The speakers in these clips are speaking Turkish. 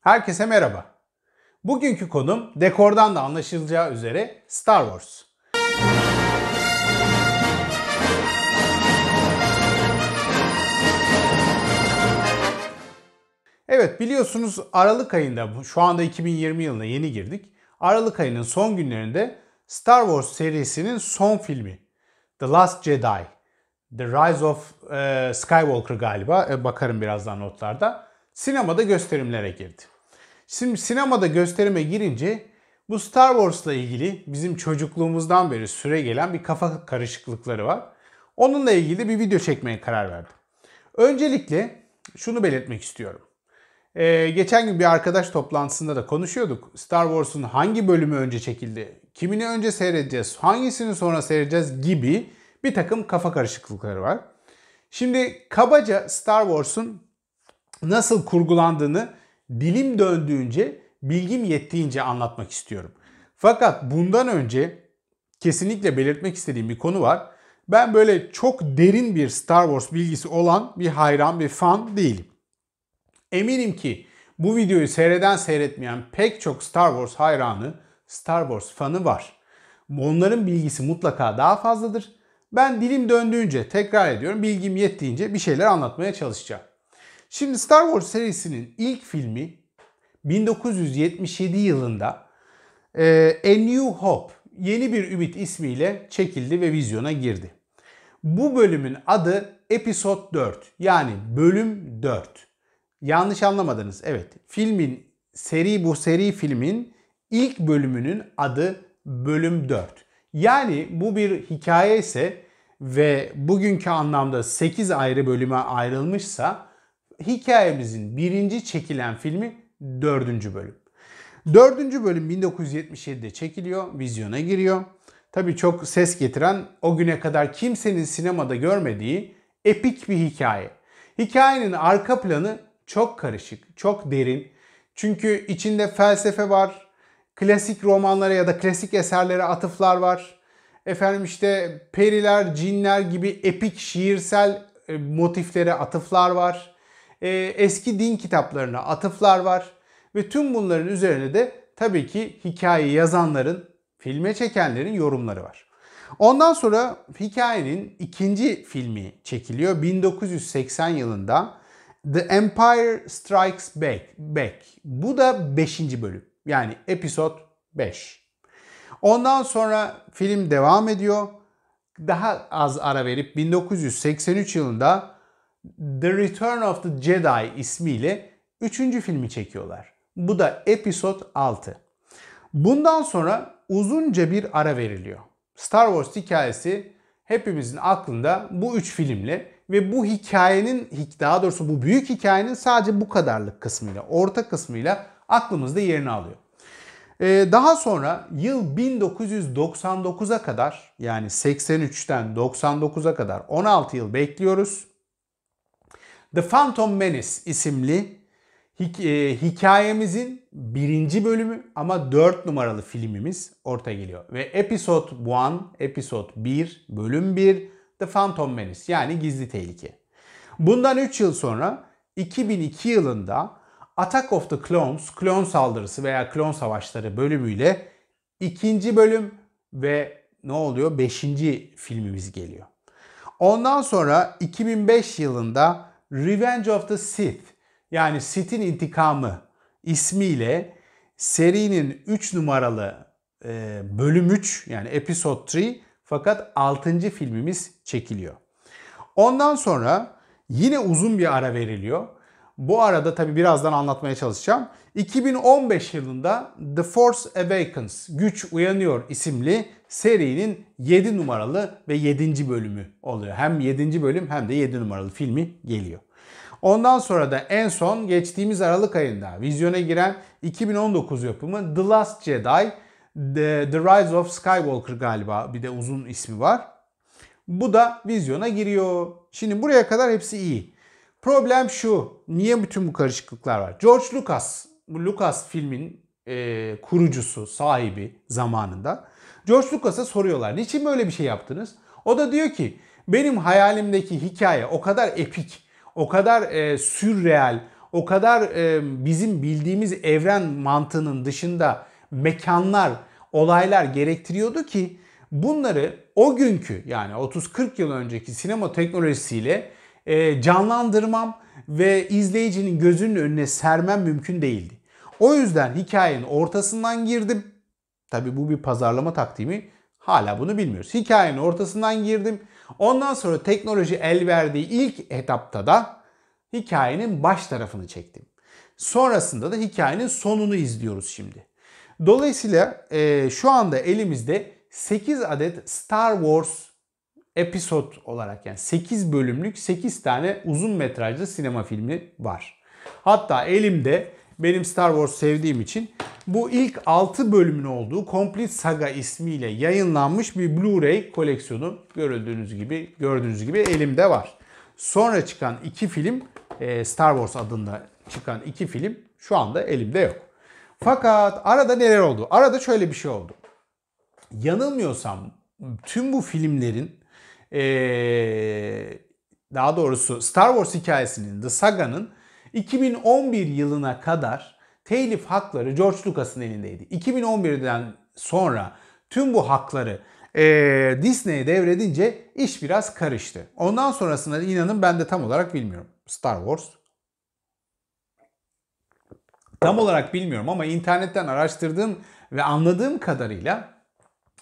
Herkese merhaba. Bugünkü konum dekordan da anlaşılacağı üzere Star Wars. Evet biliyorsunuz Aralık ayında şu anda 2020 yılına yeni girdik. Aralık ayının son günlerinde Star Wars serisinin son filmi The Last Jedi The Rise of e, Skywalker galiba e, bakarım birazdan notlarda sinemada gösterimlere girdi. Şimdi sinemada gösterime girince bu Star Wars'la ilgili bizim çocukluğumuzdan beri süre gelen bir kafa karışıklıkları var. Onunla ilgili bir video çekmeye karar verdim. Öncelikle şunu belirtmek istiyorum. Ee, geçen gün bir arkadaş toplantısında da konuşuyorduk. Star Wars'un hangi bölümü önce çekildi, kimini önce seyredeceğiz, hangisini sonra seyredeceğiz gibi bir takım kafa karışıklıkları var. Şimdi kabaca Star Wars'un nasıl kurgulandığını dilim döndüğünce, bilgim yettiğince anlatmak istiyorum. Fakat bundan önce kesinlikle belirtmek istediğim bir konu var. Ben böyle çok derin bir Star Wars bilgisi olan bir hayran, ve fan değilim. Eminim ki bu videoyu seyreden seyretmeyen pek çok Star Wars hayranı, Star Wars fanı var. Onların bilgisi mutlaka daha fazladır. Ben dilim döndüğünce tekrar ediyorum, bilgim yettiğince bir şeyler anlatmaya çalışacağım. Şimdi Star Wars serisinin ilk filmi 1977 yılında e, A New Hope, Yeni Bir Ümit ismiyle çekildi ve vizyona girdi. Bu bölümün adı Episode 4 yani bölüm 4. Yanlış anlamadınız. Evet filmin seri bu seri filmin ilk bölümünün adı bölüm 4. Yani bu bir hikaye ise ve bugünkü anlamda 8 ayrı bölüme ayrılmışsa hikayemizin birinci çekilen filmi dördüncü bölüm. Dördüncü bölüm 1977'de çekiliyor, vizyona giriyor. Tabii çok ses getiren o güne kadar kimsenin sinemada görmediği epik bir hikaye. Hikayenin arka planı çok karışık, çok derin. Çünkü içinde felsefe var, klasik romanlara ya da klasik eserlere atıflar var. Efendim işte periler, cinler gibi epik şiirsel e, motiflere atıflar var e, eski din kitaplarına atıflar var. Ve tüm bunların üzerine de tabii ki hikaye yazanların, filme çekenlerin yorumları var. Ondan sonra hikayenin ikinci filmi çekiliyor. 1980 yılında The Empire Strikes Back. Back. Bu da 5. bölüm. Yani episod 5. Ondan sonra film devam ediyor. Daha az ara verip 1983 yılında The Return of the Jedi ismiyle 3. filmi çekiyorlar. Bu da Episode 6. Bundan sonra uzunca bir ara veriliyor. Star Wars hikayesi hepimizin aklında bu üç filmle ve bu hikayenin daha doğrusu bu büyük hikayenin sadece bu kadarlık kısmıyla, orta kısmıyla aklımızda yerini alıyor. Ee, daha sonra yıl 1999'a kadar yani 83'ten 99'a kadar 16 yıl bekliyoruz. The Phantom Menace isimli e, hikayemizin birinci bölümü ama dört numaralı filmimiz orta geliyor. Ve Episode 1, Episode 1, Bölüm 1 The Phantom Menace yani Gizli Tehlike. Bundan 3 yıl sonra 2002 yılında Attack of the Clones, klon saldırısı veya klon savaşları bölümüyle ikinci bölüm ve ne oluyor? Beşinci filmimiz geliyor. Ondan sonra 2005 yılında Revenge of the Sith yani Sith'in intikamı ismiyle serinin 3 numaralı e, bölüm 3 yani episode 3 fakat 6. filmimiz çekiliyor. Ondan sonra yine uzun bir ara veriliyor. Bu arada tabi birazdan anlatmaya çalışacağım. 2015 yılında The Force Awakens Güç Uyanıyor isimli serinin 7 numaralı ve 7. bölümü oluyor. Hem 7. bölüm hem de 7 numaralı filmi geliyor. Ondan sonra da en son geçtiğimiz Aralık ayında vizyona giren 2019 yapımı The Last Jedi The, The Rise of Skywalker galiba bir de uzun ismi var. Bu da vizyona giriyor. Şimdi buraya kadar hepsi iyi. Problem şu. Niye bütün bu karışıklıklar var? George Lucas, bu Lucas filmin e, kurucusu, sahibi zamanında. George Lucas'a soruyorlar. Niçin böyle bir şey yaptınız? O da diyor ki benim hayalimdeki hikaye o kadar epik, o kadar e, sürreal, o kadar e, bizim bildiğimiz evren mantığının dışında mekanlar, olaylar gerektiriyordu ki bunları o günkü yani 30-40 yıl önceki sinema teknolojisiyle ee, canlandırmam ve izleyicinin gözünün önüne sermem mümkün değildi. O yüzden hikayenin ortasından girdim. Tabi bu bir pazarlama taktiği mi? Hala bunu bilmiyoruz. Hikayenin ortasından girdim. Ondan sonra teknoloji el verdiği ilk etapta da hikayenin baş tarafını çektim. Sonrasında da hikayenin sonunu izliyoruz şimdi. Dolayısıyla e, şu anda elimizde 8 adet Star Wars episod olarak yani 8 bölümlük 8 tane uzun metrajlı sinema filmi var. Hatta elimde benim Star Wars sevdiğim için bu ilk 6 bölümün olduğu Complete Saga ismiyle yayınlanmış bir Blu-ray koleksiyonu görüldüğünüz gibi gördüğünüz gibi elimde var. Sonra çıkan iki film e, Star Wars adında çıkan iki film şu anda elimde yok. Fakat arada neler oldu? Arada şöyle bir şey oldu. Yanılmıyorsam tüm bu filmlerin ee, daha doğrusu Star Wars hikayesinin The Saga'nın 2011 yılına kadar telif hakları George Lucas'ın elindeydi. 2011'den sonra tüm bu hakları e, Disney'e devredince iş biraz karıştı. Ondan sonrasında inanın ben de tam olarak bilmiyorum. Star Wars. Tam olarak bilmiyorum ama internetten araştırdığım ve anladığım kadarıyla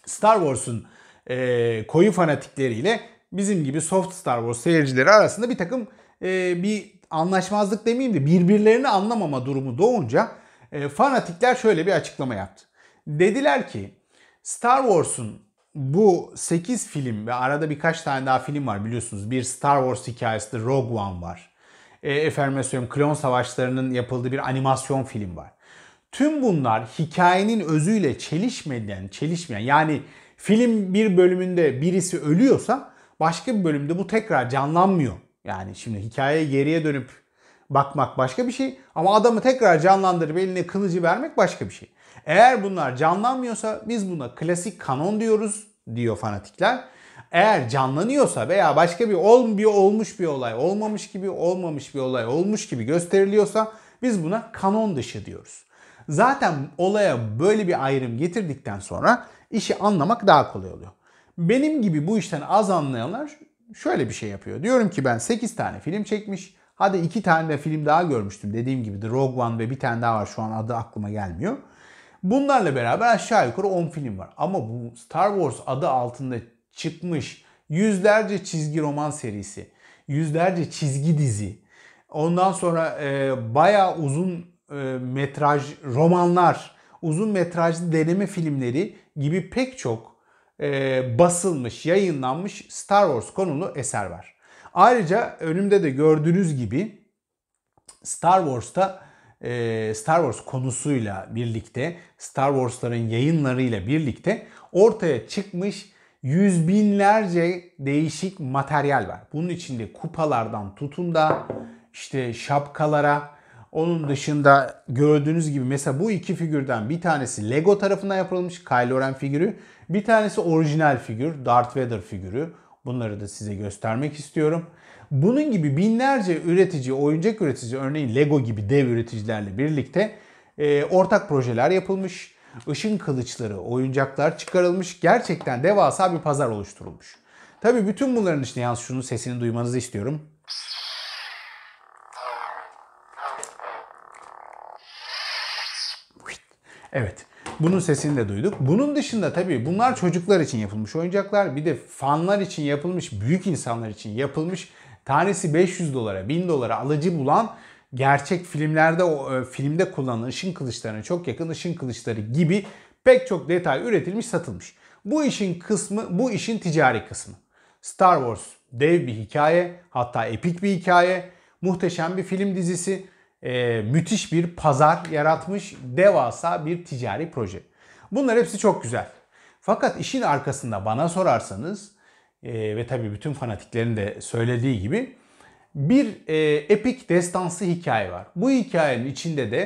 Star Wars'un e, koyu fanatikleriyle bizim gibi soft Star Wars seyircileri arasında bir takım e, bir anlaşmazlık demeyeyim de birbirlerini anlamama durumu doğunca e, fanatikler şöyle bir açıklama yaptı. Dediler ki Star Wars'un bu 8 film ve arada birkaç tane daha film var biliyorsunuz. Bir Star Wars hikayesi de Rogue One var. E, efendim söyleyeyim Klon Savaşları'nın yapıldığı bir animasyon film var. Tüm bunlar hikayenin özüyle çelişmeden çelişmeyen yani Film bir bölümünde birisi ölüyorsa başka bir bölümde bu tekrar canlanmıyor. Yani şimdi hikayeye geriye dönüp bakmak başka bir şey ama adamı tekrar canlandırıp eline kılıcı vermek başka bir şey. Eğer bunlar canlanmıyorsa biz buna klasik kanon diyoruz diyor fanatikler. Eğer canlanıyorsa veya başka bir, ol, bir olmuş bir olay, olmamış gibi olmamış bir olay, olmuş gibi gösteriliyorsa biz buna kanon dışı diyoruz. Zaten olaya böyle bir ayrım getirdikten sonra işi anlamak daha kolay oluyor. Benim gibi bu işten az anlayanlar şöyle bir şey yapıyor. Diyorum ki ben 8 tane film çekmiş. Hadi 2 tane de film daha görmüştüm. Dediğim gibi The Rogue One ve bir tane daha var şu an adı aklıma gelmiyor. Bunlarla beraber aşağı yukarı 10 film var. Ama bu Star Wars adı altında çıkmış yüzlerce çizgi roman serisi, yüzlerce çizgi dizi, ondan sonra e, bayağı uzun e, metraj romanlar, uzun metrajlı deneme filmleri gibi pek çok e, basılmış, yayınlanmış Star Wars konulu eser var. Ayrıca önümde de gördüğünüz gibi Star Wars'ta e, Star Wars konusuyla birlikte, Star Wars'ların yayınlarıyla birlikte ortaya çıkmış yüz binlerce değişik materyal var. Bunun içinde kupalardan tutun da işte şapkalara, onun dışında gördüğünüz gibi mesela bu iki figürden bir tanesi Lego tarafından yapılmış Kylo Ren figürü. Bir tanesi orijinal figür Darth Vader figürü. Bunları da size göstermek istiyorum. Bunun gibi binlerce üretici, oyuncak üretici örneğin Lego gibi dev üreticilerle birlikte e, ortak projeler yapılmış. Işın kılıçları, oyuncaklar çıkarılmış. Gerçekten devasa bir pazar oluşturulmuş. Tabii bütün bunların içinde yalnız şunun sesini duymanızı istiyorum. Evet. Bunun sesini de duyduk. Bunun dışında tabii bunlar çocuklar için yapılmış oyuncaklar. Bir de fanlar için yapılmış, büyük insanlar için yapılmış. Tanesi 500 dolara, 1000 dolara alıcı bulan gerçek filmlerde e, filmde kullanılan ışın kılıçlarına çok yakın ışın kılıçları gibi pek çok detay üretilmiş, satılmış. Bu işin kısmı, bu işin ticari kısmı. Star Wars dev bir hikaye, hatta epik bir hikaye, muhteşem bir film dizisi e, müthiş bir pazar yaratmış devasa bir ticari proje. Bunlar hepsi çok güzel. Fakat işin arkasında bana sorarsanız e, ve tabii bütün fanatiklerin de söylediği gibi bir e, epik destansı hikaye var. Bu hikayenin içinde de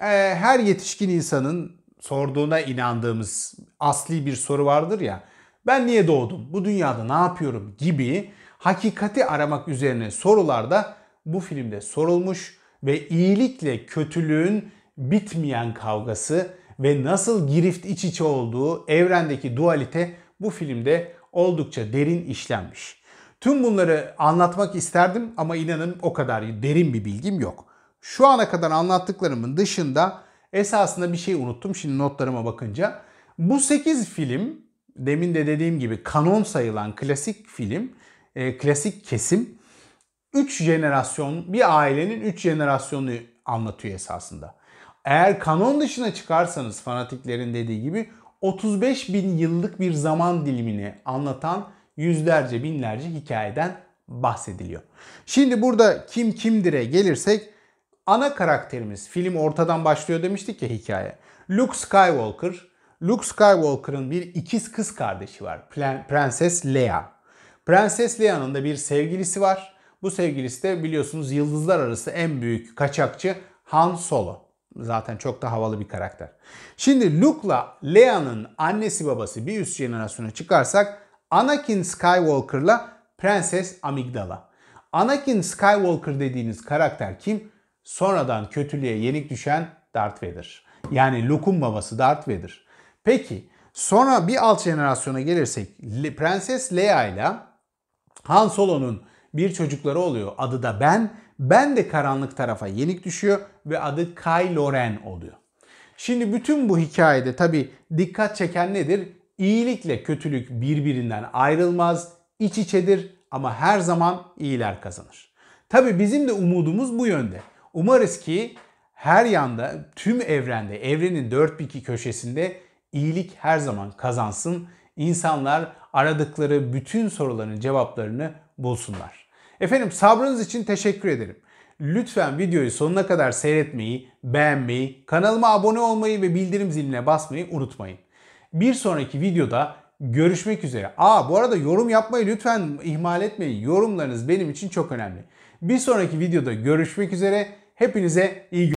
e, her yetişkin insanın sorduğuna inandığımız asli bir soru vardır ya. Ben niye doğdum? Bu dünyada ne yapıyorum? gibi hakikati aramak üzerine sorular da bu filmde sorulmuş ve iyilikle kötülüğün bitmeyen kavgası ve nasıl girift iç içe olduğu evrendeki dualite bu filmde oldukça derin işlenmiş. Tüm bunları anlatmak isterdim ama inanın o kadar derin bir bilgim yok. Şu ana kadar anlattıklarımın dışında esasında bir şey unuttum şimdi notlarıma bakınca. Bu 8 film demin de dediğim gibi kanon sayılan klasik film, e, klasik kesim 3 jenerasyon, bir ailenin 3 jenerasyonu anlatıyor esasında. Eğer kanon dışına çıkarsanız fanatiklerin dediği gibi 35 bin yıllık bir zaman dilimini anlatan yüzlerce binlerce hikayeden bahsediliyor. Şimdi burada kim kimdire gelirsek ana karakterimiz film ortadan başlıyor demiştik ya hikaye. Luke Skywalker. Luke Skywalker'ın bir ikiz kız kardeşi var. Prenses Leia. Prenses Leia'nın da bir sevgilisi var. Bu sevgilisi de biliyorsunuz yıldızlar arası en büyük kaçakçı Han Solo. Zaten çok da havalı bir karakter. Şimdi Luke'la Leia'nın annesi babası bir üst jenerasyona çıkarsak Anakin Skywalker'la Prenses Amigdala. Anakin Skywalker dediğiniz karakter kim? Sonradan kötülüğe yenik düşen Darth Vader. Yani Luke'un babası Darth Vader. Peki sonra bir alt jenerasyona gelirsek Prenses Leia ile Han Solo'nun bir çocukları oluyor. Adı da Ben. Ben de karanlık tarafa yenik düşüyor ve adı Kylo Ren oluyor. Şimdi bütün bu hikayede tabi dikkat çeken nedir? İyilikle kötülük birbirinden ayrılmaz, iç içedir ama her zaman iyiler kazanır. Tabi bizim de umudumuz bu yönde. Umarız ki her yanda, tüm evrende, evrenin dört bir iki köşesinde iyilik her zaman kazansın. İnsanlar aradıkları bütün soruların cevaplarını bulsunlar. Efendim sabrınız için teşekkür ederim. Lütfen videoyu sonuna kadar seyretmeyi, beğenmeyi, kanalıma abone olmayı ve bildirim ziline basmayı unutmayın. Bir sonraki videoda görüşmek üzere. Aa bu arada yorum yapmayı lütfen ihmal etmeyin. Yorumlarınız benim için çok önemli. Bir sonraki videoda görüşmek üzere. Hepinize iyi günler.